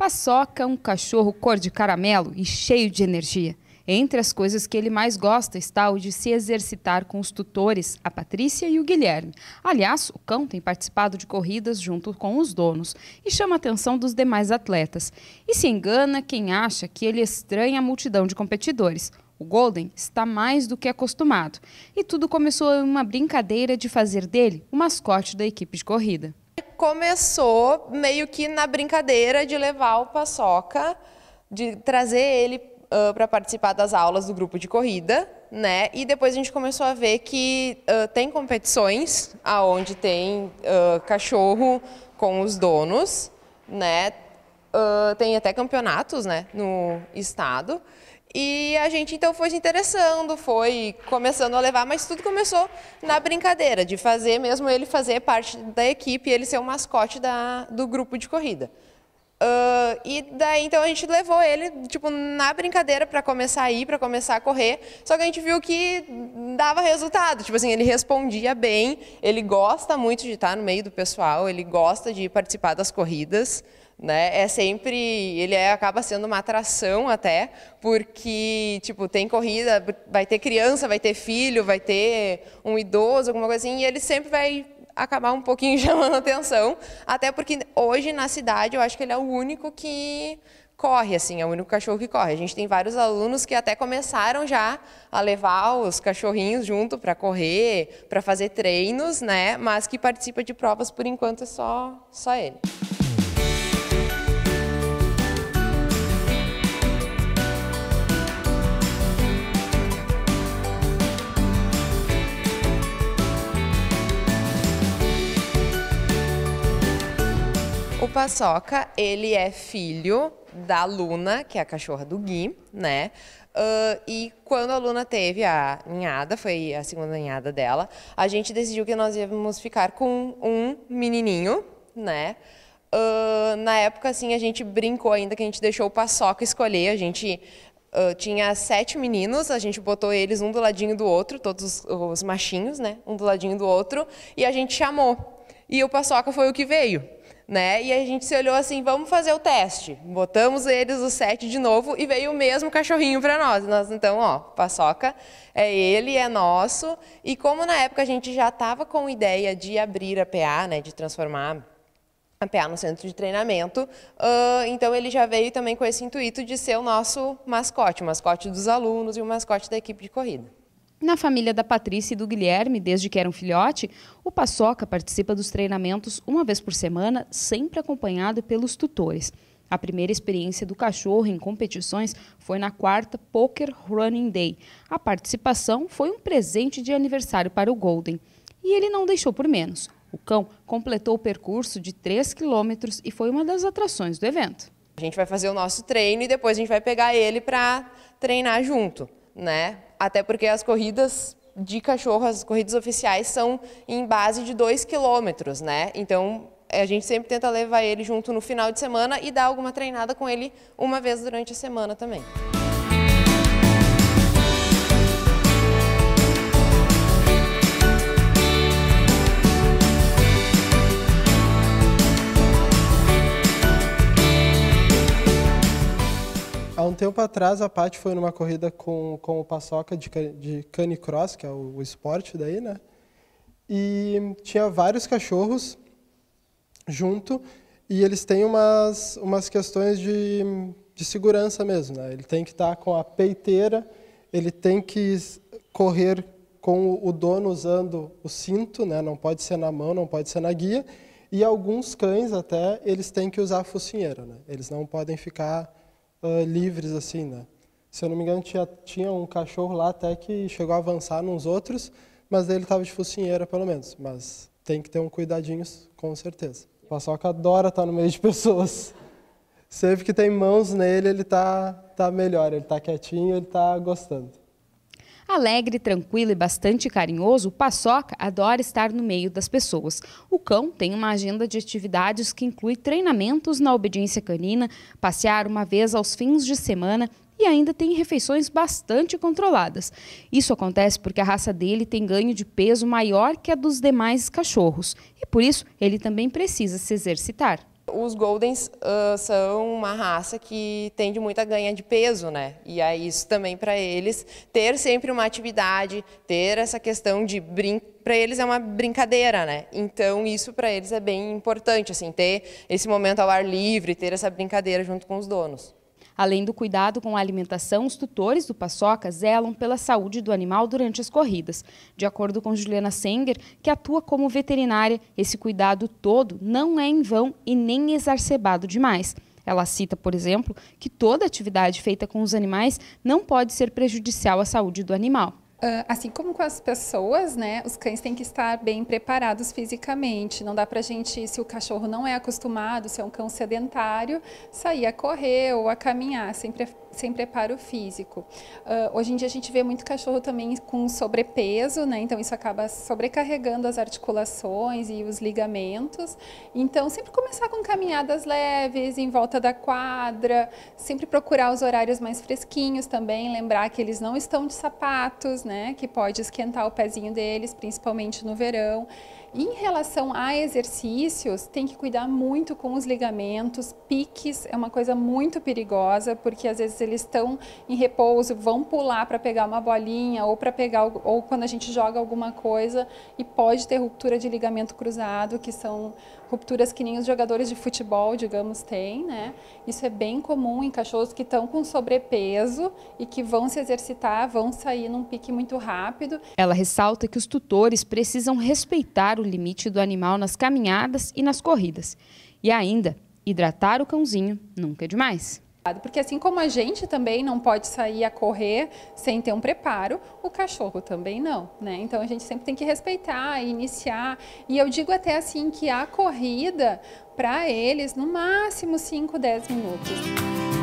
Paçoca, um cachorro cor de caramelo e cheio de energia. Entre as coisas que ele mais gosta está o de se exercitar com os tutores, a Patrícia e o Guilherme. Aliás, o cão tem participado de corridas junto com os donos e chama a atenção dos demais atletas. E se engana quem acha que ele estranha a multidão de competidores. O Golden está mais do que acostumado. E tudo começou em uma brincadeira de fazer dele o mascote da equipe de corrida começou meio que na brincadeira de levar o Paçoca, de trazer ele uh, para participar das aulas do grupo de corrida, né? E depois a gente começou a ver que uh, tem competições aonde tem uh, cachorro com os donos, né? tem até campeonatos, né, no estado. E a gente então foi se interessando, foi começando a levar, mas tudo começou na brincadeira, de fazer mesmo ele fazer parte da equipe, ele ser o mascote da, do grupo de corrida e daí então a gente levou ele, tipo, na brincadeira para começar a ir, para começar a correr. Só que a gente viu que dava resultado. Tipo assim, ele respondia bem, ele gosta muito de estar no meio do pessoal, ele gosta de participar das corridas. Né? É sempre, ele é, acaba sendo uma atração até, porque tipo tem corrida, vai ter criança, vai ter filho, vai ter um idoso, alguma coisa assim, e ele sempre vai acabar um pouquinho chamando atenção, até porque hoje na cidade eu acho que ele é o único que corre, assim, é o único cachorro que corre. A gente tem vários alunos que até começaram já a levar os cachorrinhos junto para correr, para fazer treinos, né? Mas que participa de provas por enquanto é só, só ele. O Paçoca, ele é filho da Luna, que é a cachorra do Gui, né? Uh, e quando a Luna teve a ninhada, foi a segunda ninhada dela, a gente decidiu que nós íamos ficar com um menininho, né? Uh, na época, assim, a gente brincou ainda que a gente deixou o Paçoca escolher, a gente Uh, tinha sete meninos, a gente botou eles um do ladinho do outro, todos os, machinhos, né? Um do ladinho do outro, e a gente chamou. E o Paçoca foi o que veio né? E a gente se olhou assim, vamos fazer o teste. Botamos eles os sete de novo e veio o mesmo cachorrinho para nós. Nós então, ó, paçoca é ele, é nosso. E como na época a gente já estava com ideia de abrir a PA, né, de transformar a PA no centro de treinamento, uh, então ele já veio também com esse intuito de ser o nosso mascote, o mascote dos alunos e o mascote da equipe de corrida. Na família da Patrícia e do Guilherme, desde que era um filhote, o Paçoca participa dos treinamentos uma vez por semana, sempre acompanhado pelos tutores. A primeira experiência do cachorro em competições foi na quarta Poker Running Day. A participação foi um presente de aniversário para o Golden. E ele não deixou por menos. O cão completou o percurso de 3 quilômetros e foi uma das atrações do evento. A gente vai fazer o nosso treino e depois a gente vai pegar ele para treinar junto, né? Até porque as corridas de cachorro, as corridas oficiais são em base de 2 quilômetros, né? Então, a gente sempre tenta levar ele junto no final de semana e dar alguma treinada com ele uma vez durante a semana também. tempo atrás a Paty foi numa corrida com, com o Paçoca de, de canicross, que é o, o esporte daí, né? E tinha vários cachorros junto e eles têm umas, umas questões de, de segurança mesmo, né? Ele tem que estar tá com a peiteira, ele tem que correr com o dono usando o cinto, né? Não pode ser na mão, não pode ser na guia. E alguns cães até, eles têm que usar a focinheira, né? Eles não podem ficar uh, livres, assim, né? Se eu não me engano, tinha, tinha um cachorro lá até que chegou a avançar nos outros, mas ele estava de focinheira, pelo menos. Mas tem que ter um cuidadinho, com certeza. O paçoca adora estar tá no meio de pessoas. Sempre que tem mãos nele, ele tá, tá melhor, ele tá quietinho, ele tá gostando. Alegre, tranquilo e bastante carinhoso, o Paçoca adora estar no meio das pessoas. O cão tem uma agenda de atividades que inclui treinamentos na obediência canina, passear uma vez aos fins de semana e ainda tem refeições bastante controladas. Isso acontece porque a raça dele tem ganho de peso maior que a dos demais cachorros e por isso ele também precisa se exercitar. Os Goldens uh, são uma raça que tende muito a ganhar de peso, né? E é isso também para eles ter sempre uma atividade, ter essa questão de brincar para eles é uma brincadeira, né? Então isso para eles é bem importante, assim, ter esse momento ao ar livre, ter essa brincadeira junto com os donos. Além do cuidado com a alimentação, os tutores do Paçoca zelam pela saúde do animal durante as corridas. De acordo com Juliana Senger, que atua como veterinária, esse cuidado todo não é em vão e nem exacerbado demais. Ela cita, por exemplo, que toda atividade feita com os animais não pode ser prejudicial à saúde do animal. Ah, assim como com as pessoas, né, os cães têm que estar bem preparados fisicamente. Não dá para a gente, se o cachorro não é acostumado, se é um cão sedentário, sair a correr ou a caminhar sem, pre sem preparo físico. Uh, hoje em dia a gente vê muito cachorro também com sobrepeso, né, então isso acaba sobrecarregando as articulações e os ligamentos. Então sempre começar com caminhadas leves em volta da quadra, sempre procurar os horários mais fresquinhos também, lembrar que eles não estão de sapatos, né, que pode esquentar o pezinho deles, principalmente no verão. Em relação a exercícios, tem que cuidar muito com os ligamentos, piques é uma coisa muito perigosa, porque às vezes eles estão em repouso, vão pular para pegar uma bolinha ou para pegar ou quando a gente joga alguma coisa e pode ter ruptura de ligamento cruzado, que são rupturas que nem os jogadores de futebol, digamos, têm, né? Isso é bem comum em cachorros que estão com sobrepeso e que vão se exercitar, vão sair num pique muito rápido. Ela ressalta que os tutores precisam respeitar o limite do animal nas caminhadas e nas corridas. E ainda, hidratar o cãozinho nunca é demais. Porque assim como a gente também não pode sair a correr sem ter um preparo, o cachorro também não, né? Então a gente sempre tem que respeitar, iniciar. E eu digo até assim que a corrida para eles no máximo 5, 10 minutos.